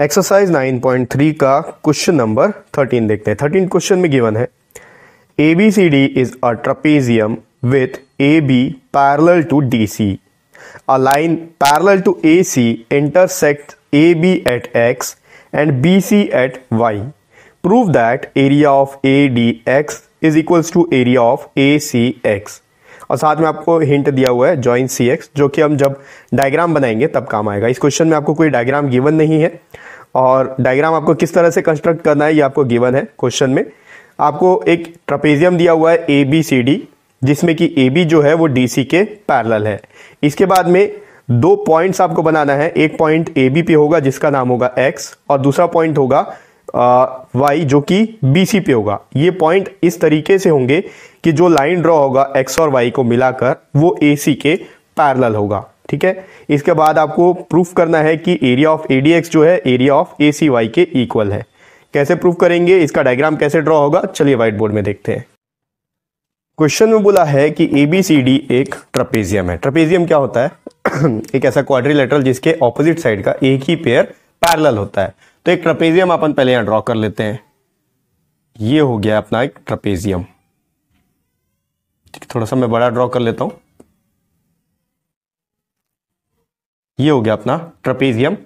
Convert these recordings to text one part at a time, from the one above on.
exercise 9.3 का question number 13 देखते हैं 13 क्वेश्चन में गिवन है A B C D is a trapezium with A B parallel to D C a line parallel to A C intersect A B at X and B C at Y prove that area of A D X is equals to area of A C X और साथ में आपको hint दिया हुआ है joint सी x जो कि हम जब डायग्राम बनाएंगे तब काम आएगा इस क्वेश्चन में आपको कोई डायग्राम गिवन नहीं है और डायग्राम आपको किस तरह से कंस्ट्रक्ट करना है ये आपको गिवन है क्वेश्चन में आपको एक ट्रपेजियम दिया हुआ है ए बी सी डी जिसमें कि ए बी जो है वो डी सी के पैरल है इसके बाद में दो पॉइंट्स आपको बनाना है एक पॉइंट ए बी पे होगा जिसका नाम होगा एक्स और दूसरा पॉइंट होगा वाई जो कि बी सी पे होगा ये पॉइंट इस तरीके से होंगे कि जो लाइन ड्रॉ होगा एक्स और वाई को मिलाकर वो ए सी के पैरल होगा ठीक है इसके बाद आपको प्रूफ करना है कि एरिया ऑफ एडीएक्स जो है एरिया ऑफ ए के इक्वल है कैसे प्रूफ करेंगे इसका डायग्राम कैसे ड्रॉ होगा चलिए व्हाइट बोर्ड में देखते हैं क्वेश्चन में बोला है कि ए बी सी डी एक ट्रपेजियम है ट्रपेजियम क्या होता है एक ऐसा क्वाड्रिलेटरल जिसके ऑपोजिट साइड का एक ही पेयर पैरेलल होता है तो एक ट्रपेजियम अपन पहले यहां ड्रॉ कर लेते हैं ये हो गया अपना एक ट्रपेजियम थोड़ा सा मैं बड़ा ड्रॉ कर लेता हूं ये हो गया अपना ट्रपेजियम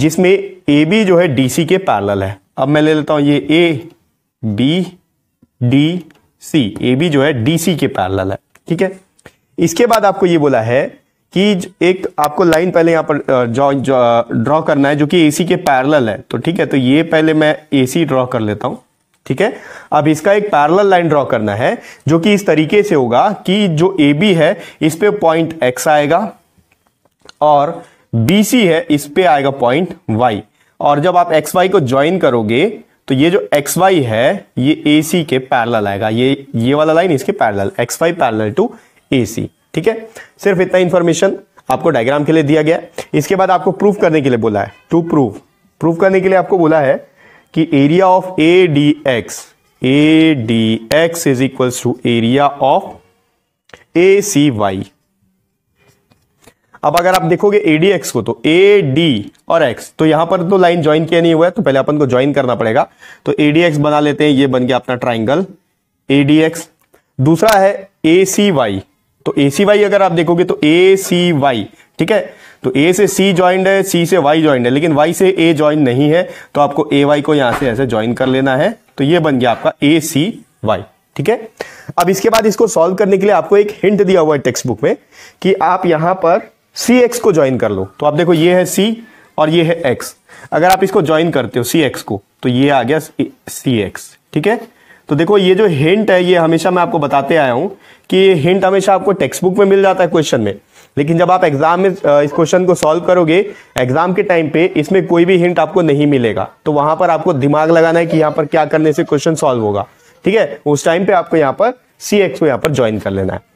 जिसमें ए बी जो है डी सी के पैरल है अब मैं ले लेता हूं ये A B D C A B जो है डी सी के पैरल है ठीक है इसके बाद आपको ये बोला है कि एक आपको लाइन पहले यहां पर ड्रॉ करना है जो कि एसी के पैरल है तो ठीक है तो ये पहले मैं एसी ड्रॉ कर लेता हूं ठीक है अब इसका एक पैरल लाइन ड्रॉ करना है जो कि इस तरीके से होगा कि जो ए बी है इस पर पॉइंट एक्स आएगा और BC है इस पे आएगा पॉइंट Y और जब आप एक्स वाई को ज्वाइन करोगे तो ये जो एक्स वाई है ये ए सी के पैरल आएगा ये ये वाला लाइन इसके parallel X Y parallel to A C ठीक है सिर्फ इतना इंफॉर्मेशन आपको डायग्राम के लिए दिया गया इसके बाद आपको प्रूफ करने के लिए बोला है टू प्रूफ प्रूफ करने के लिए आपको बोला है कि area of A D X A D X is equal to area of A C Y अब अगर आप देखोगे एडीएक्स को तो ए डी और एक्स तो यहां पर तो लाइन ज्वाइन किया नहीं हुआ है तो पहले अपन को ज्वाइन करना पड़ेगा तो एक्स बना लेते हैं ये बन गया अपना ट्राइंगल एक्स दूसरा है ए सी वाई तो ए सी वाई अगर आप देखोगे तो ए सी वाई ठीक है तो ए से सी ज्वाइंट है सी से वाई ज्वाइंट है लेकिन वाई से ए ज्वाइन नहीं है तो आपको ए वाई को यहां से ऐसे ज्वाइन कर लेना है तो ये बन गया आपका ए सी वाई ठीक है अब इसके बाद इसको सॉल्व करने के लिए आपको एक हिंट दिया हुआ है टेक्स्ट बुक में कि आप यहां पर सी एक्स को ज्वाइन कर लो तो आप देखो ये है सी और ये है एक्स अगर आप इसको ज्वाइन करते हो सी एक्स को तो ये आ गया सी एक्स ठीक है तो देखो ये जो हिंट है ये हमेशा मैं आपको बताते आया हूं कि ये हिंट हमेशा आपको टेक्स्ट बुक में मिल जाता है क्वेश्चन में लेकिन जब आप एग्जाम में इस क्वेश्चन को सॉल्व करोगे एग्जाम के टाइम पे इसमें कोई भी हिंट आपको नहीं मिलेगा तो वहां पर आपको दिमाग लगाना है कि यहाँ पर क्या करने से क्वेश्चन सॉल्व होगा ठीक है उस टाइम पे आपको यहाँ पर सी एक्स को यहाँ पर ज्वाइन कर लेना है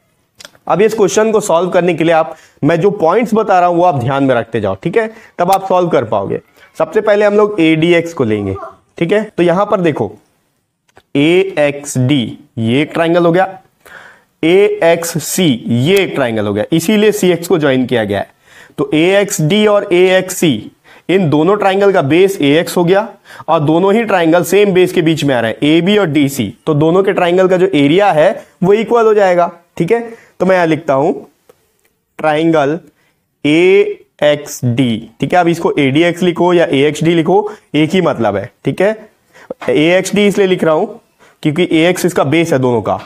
अब इस क्वेश्चन को सॉल्व करने के लिए आप मैं जो पॉइंट्स बता रहा हूं वो आप ध्यान में रखते जाओ ठीक है तब आप सॉल्व कर पाओगे सबसे पहले हम लोग ए डी एक्स को लेंगे ठीक है तो यहां पर देखो ए एक्स डी ये एक ट्राइंगल हो गया ए एक्स सी ये एक ट्राइंगल हो गया इसीलिए सी एक्स को ज्वाइन किया गया है तो ए एक्स डी और ए एक्स सी इन दोनों ट्राइंगल का बेस ए एक्स हो गया और दोनों ही ट्राइंगल सेम बेस के बीच में आ रहे हैं ए बी और डी सी तो दोनों के ट्राइंगल का जो एरिया है वो इक्वल हो जाएगा ठीक है तो मैं यहां लिखता हूं ट्राइंगल ए एक्स डी ठीक है अब इसको ए डी एक्स लिखो या ए एक्स डी लिखो एक ही मतलब है ठीक है ए एक्स डी इसलिए लिख रहा हूं क्योंकि ए एक्स इसका बेस है दोनों का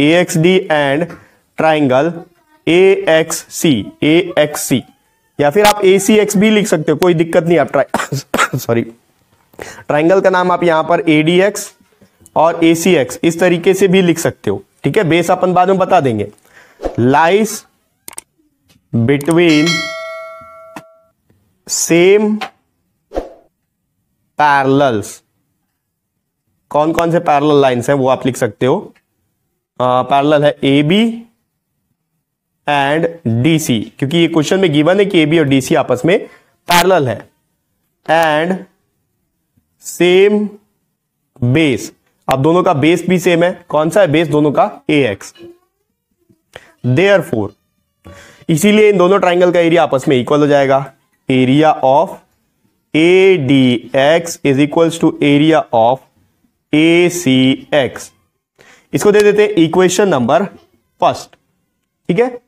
A X D and triangle A X C A X C या फिर आप ए सी एक्स भी लिख सकते हो कोई दिक्कत नहीं आप ट्राइ सॉरी ट्राइंगल का नाम आप यहां पर ए डी एक्स और ए सी एक्स इस तरीके से भी लिख सकते हो ठीक है बेस अपन बाद में बता देंगे lies between same parallels कौन कौन से पैरल लाइन्स हैं वो आप लिख सकते हो uh, है A B and D C क्योंकि ये क्वेश्चन में गिवन है कि ए बी और डी सी आपस में पैरल है एंड सेम बेस अब दोनों का बेस भी सेम है कौन सा है बेस दोनों का ए एक्स देयर फोर इसीलिए इन दोनों ट्राइंगल का एरिया आपस में इक्वल हो जाएगा area of A D X is equal to area of A C X इसको दे देते हैं इक्वेशन नंबर फर्स्ट ठीक है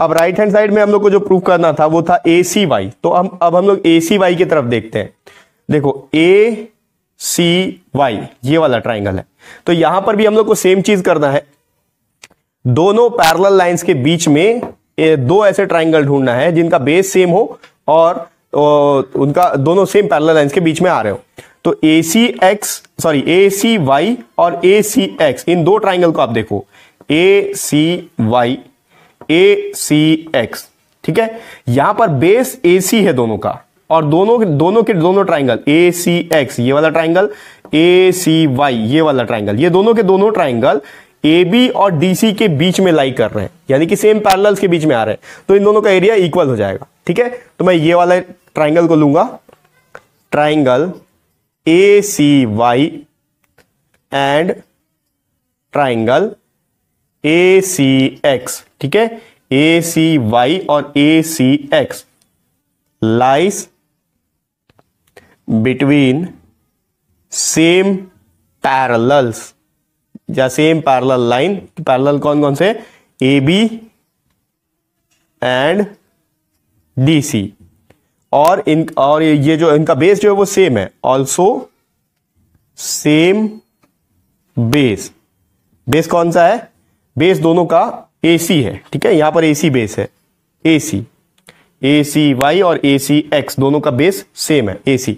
अब राइट हैंड साइड में हम लोग को जो प्रूव करना था वो था ए सी वाई तो हम अब हम लोग ए सी वाई की तरफ देखते हैं देखो ए सी वाई ये वाला ट्राइंगल है तो यहां पर भी हम लोग को सेम चीज करना है दोनों पैरल लाइंस के बीच में दो ऐसे ट्राइंगल ढूंढना है जिनका बेस सेम हो और उनका दोनों सेम पैरल लाइंस के बीच में आ रहे हो तो A C X sorry A C Y और ए सी एक्स इन दो ट्राइंगल को आप देखो ए C Y A C X ठीक है यहां पर बेस ए सी है दोनों का और दोनों दोनों के दोनों ट्राइंगल ए सी एक्स ये वाला ट्राइंगल ए सी वाई ये वाला ट्राइंगल ये दोनों के दोनों ट्राइंगल ए बी और डी सी के बीच में लाई कर रहे हैं यानी कि सेम पैरल्स के बीच में आ रहे हैं तो इन दोनों का एरिया इक्वल हो जाएगा ठीक है तो मैं ये वाला ट्राइंगल को लूंगा triangle A C Y and triangle A C X ठीक है ए सी वाई और A C X lies between same parallels या सेम पैरल लाइन पैरल कौन कौन से A B and D C और इन और ये जो इनका बेस जो है वो सेम है ऑल्सो सेम बेस बेस कौन सा है बेस दोनों का एसी है ठीक है यहां पर ए सी बेस है एसी ए सी वाई और ए सी एक्स दोनों का बेस सेम है ए सी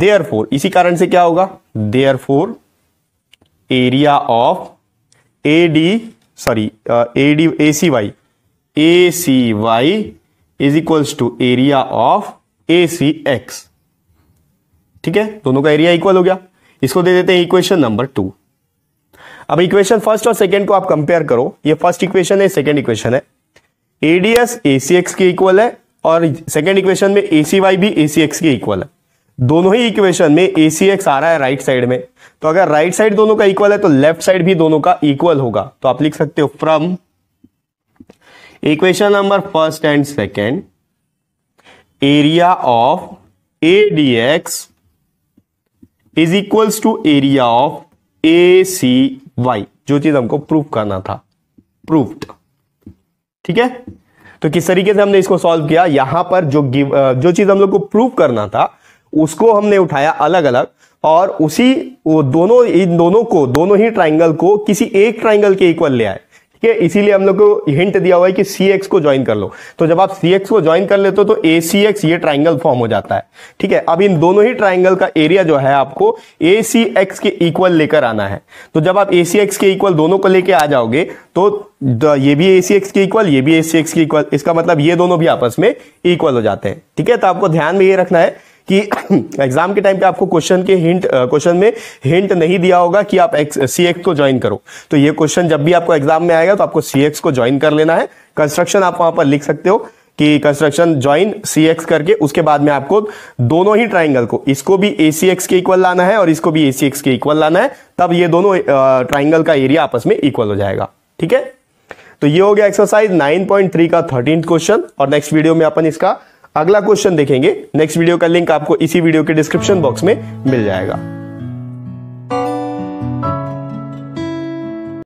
देयर फोर इसी कारण से क्या होगा therefore area of A D sorry A D A C Y A C Y is equals to area of A C X ठीक है दोनों का एरिया इक्वल हो गया इसको दे देते हैं इक्वेशन नंबर टू अब इक्वेशन फर्स्ट और सेकंड को आप कंपेयर करो ये फर्स्ट इक्वेशन है सेकंड इक्वेशन है एडीएस एसीएक्स के इक्वल है और सेकंड इक्वेशन में एसीवाई भी एसीएक्स के इक्वल है दोनों ही इक्वेशन में एसीएक्स आ रहा है राइट साइड में तो अगर राइट साइड दोनों का इक्वल है तो लेफ्ट साइड भी दोनों का इक्वल होगा तो आप लिख सकते हो from equation number first and second area of A D X is equals to area of A C Y जो चीज हमको प्रूफ करना था प्रूफ्ड ठीक है तो किस तरीके से हमने इसको सॉल्व किया यहां पर जो गिव जो चीज हम लोग को प्रूफ करना था उसको हमने उठाया अलग अलग और उसी वो दोनों इन दोनों को दोनों ही ट्राइंगल को किसी एक ट्राइंगल के इक्वल ले आए ठीक है इसीलिए हम लोग को हिंट दिया हुआ है कि सी एक्स को ज्वाइन कर लो तो जब आप सी एक्स को ज्वाइन कर लेते हो तो ए सी एक्स ये ट्राइंगल फॉर्म हो जाता है ठीक है अब इन दोनों ही ट्राइंगल का एरिया जो है आपको ए सी एक्स के इक्वल लेकर आना है तो जब आप ए सी एक्स के इक्वल दोनों को लेकर आ जाओगे तो ये भी ए सी एक्स के इक्वल ये भी ए सी एक्स के इक्वल इसका मतलब ये दोनों भी आपस में इक्वल हो जाते हैं ठीक है तो आपको ध्यान में ये रखना है कि एग्जाम के टाइम पे आपको क्वेश्चन के हिंट क्वेश्चन में हिंट नहीं दिया होगा कि आप सी एक्स को ज्वाइन करो तो ये क्वेश्चन जब भी आपको एग्जाम में आएगा तो आपको सी एक्स को ज्वाइन कर लेना है कंस्ट्रक्शन आप वहां पर लिख सकते हो कि कंस्ट्रक्शन ज्वाइन सी एक्स करके उसके बाद में आपको दोनों ही ट्राइंगल को इसको भी ए सी एक्स के इक्वल लाना है और इसको भी ए सी एक्स के इक्वल लाना है तब ये दोनों ट्राइंगल का एरिया आपस में इक्वल हो जाएगा ठीक है तो ये हो गया एक्सरसाइज 9.3 का थर्टीन क्वेश्चन और नेक्स्ट वीडियो में अपन इसका अगला क्वेश्चन देखेंगे नेक्स्ट वीडियो का लिंक आपको इसी वीडियो के डिस्क्रिप्शन बॉक्स में मिल जाएगा